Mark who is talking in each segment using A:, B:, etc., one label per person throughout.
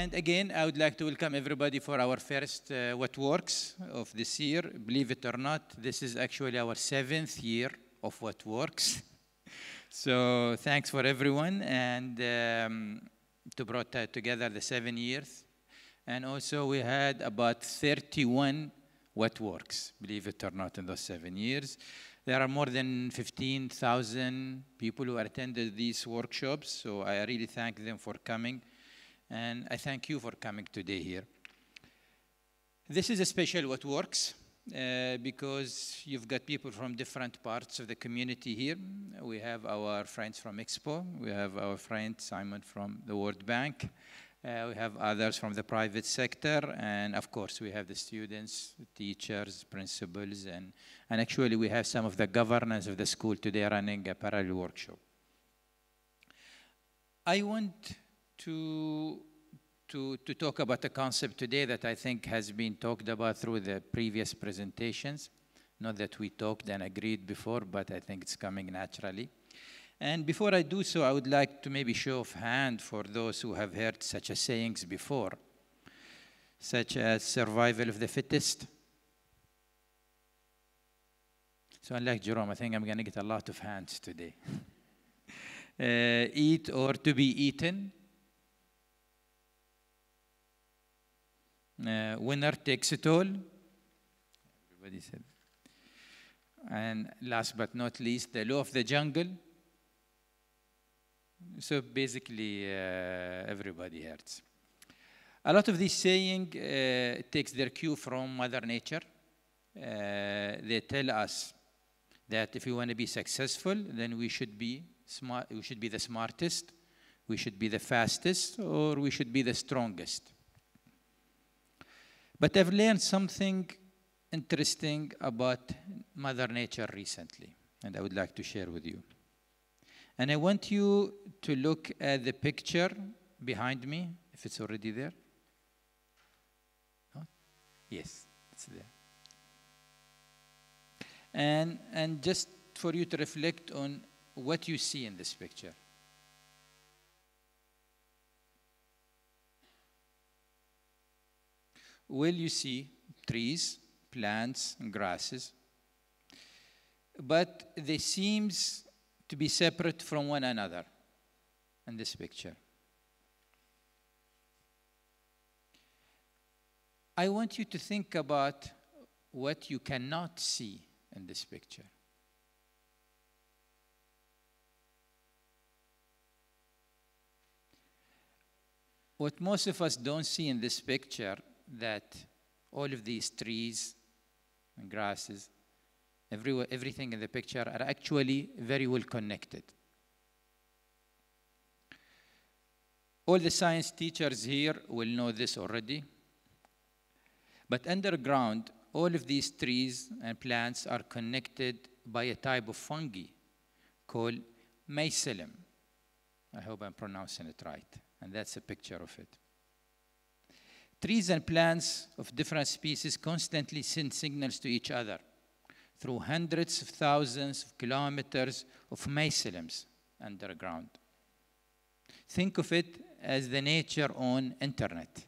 A: And again, I would like to welcome everybody for our first uh, What Works of this year. Believe it or not, this is actually our seventh year of What Works. so thanks for everyone and um, to brought uh, together the seven years. And also we had about 31 What Works, believe it or not, in those seven years. There are more than 15,000 people who attended these workshops, so I really thank them for coming and I thank you for coming today here. This is a special what works uh, because you've got people from different parts of the community here. We have our friends from Expo, we have our friend Simon from the World Bank, uh, we have others from the private sector, and of course we have the students, teachers, principals, and, and actually we have some of the governors of the school today running a parallel workshop. I want to, to, to talk about a concept today that I think has been talked about through the previous presentations. Not that we talked and agreed before, but I think it's coming naturally. And before I do so, I would like to maybe show of hand for those who have heard such a sayings before, such as survival of the fittest. So unlike Jerome, I think I'm going to get a lot of hands today. uh, eat or to be eaten, uh, winner takes it all. Everybody said. And last but not least, the law of the jungle. So basically, uh, everybody hurts. A lot of this saying uh, takes their cue from Mother Nature. Uh, they tell us that if we want to be successful, then we should be smart. We should be the smartest. We should be the fastest, or we should be the strongest. But I've learned something interesting about Mother Nature recently, and I would like to share with you. And I want you to look at the picture behind me, if it's already there. No? Yes, it's there. And, and just for you to reflect on what you see in this picture. will you see trees, plants, and grasses, but they seem to be separate from one another in this picture. I want you to think about what you cannot see in this picture. What most of us don't see in this picture that all of these trees and grasses, everywhere, everything in the picture are actually very well connected. All the science teachers here will know this already. But underground, all of these trees and plants are connected by a type of fungi called mycelium. I hope I'm pronouncing it right. And that's a picture of it. Trees and plants of different species constantly send signals to each other through hundreds of thousands of kilometers of myceliums underground. Think of it as the nature on internet,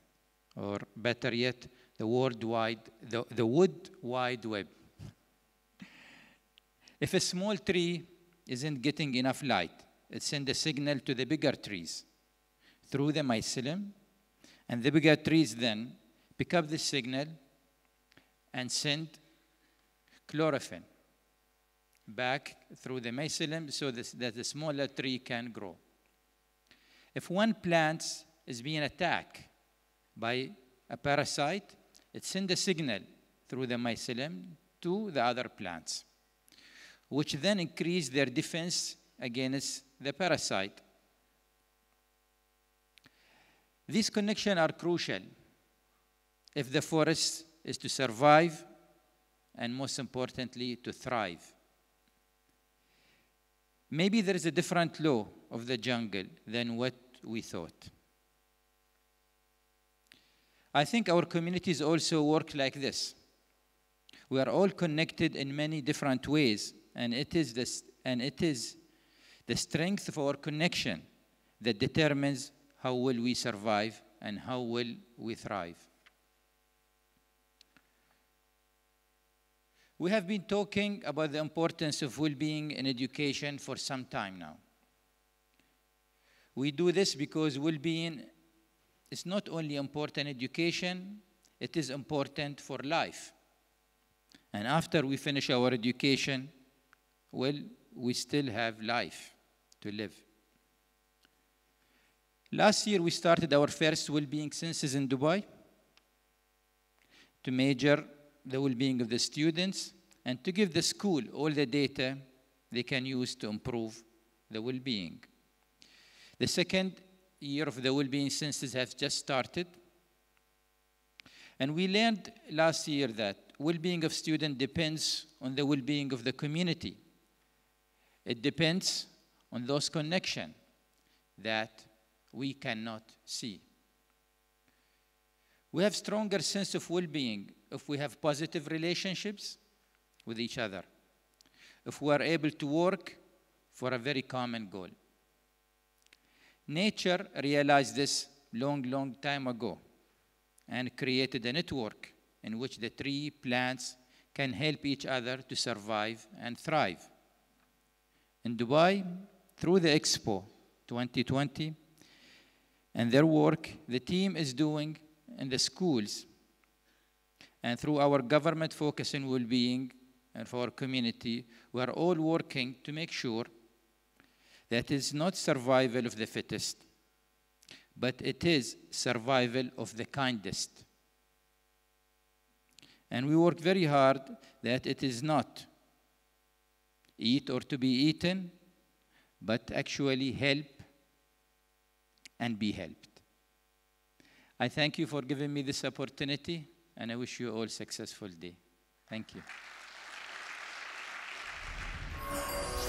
A: or better yet, the world wide, the, the wood wide web. If a small tree isn't getting enough light, it sends a signal to the bigger trees through the mycelium and the bigger trees then pick up the signal and send chlorophyll back through the mycelium so that the smaller tree can grow. If one plant is being attacked by a parasite, it sends a signal through the mycelium to the other plants, which then increase their defense against the parasite. These connections are crucial if the forest is to survive and most importantly, to thrive. Maybe there is a different law of the jungle than what we thought. I think our communities also work like this. We are all connected in many different ways, and it is, this, and it is the strength of our connection that determines how will we survive and how will we thrive? We have been talking about the importance of well-being in education for some time now. We do this because well-being is not only important in education, it is important for life. And after we finish our education, well, we still have life to live. Last year, we started our first well-being census in Dubai to measure the well-being of the students and to give the school all the data they can use to improve the well-being. The second year of the well-being census has just started. And we learned last year that well-being of student depends on the well-being of the community. It depends on those connections that we cannot see. We have stronger sense of well-being if we have positive relationships with each other, if we are able to work for a very common goal. Nature realized this long, long time ago and created a network in which the tree, plants can help each other to survive and thrive. In Dubai, through the Expo 2020, and their work the team is doing in the schools and through our government focus on well-being and for our community we are all working to make sure that it is not survival of the fittest but it is survival of the kindest and we work very hard that it is not eat or to be eaten but actually help and be helped. I thank you for giving me this opportunity and I wish you all a successful day. Thank you.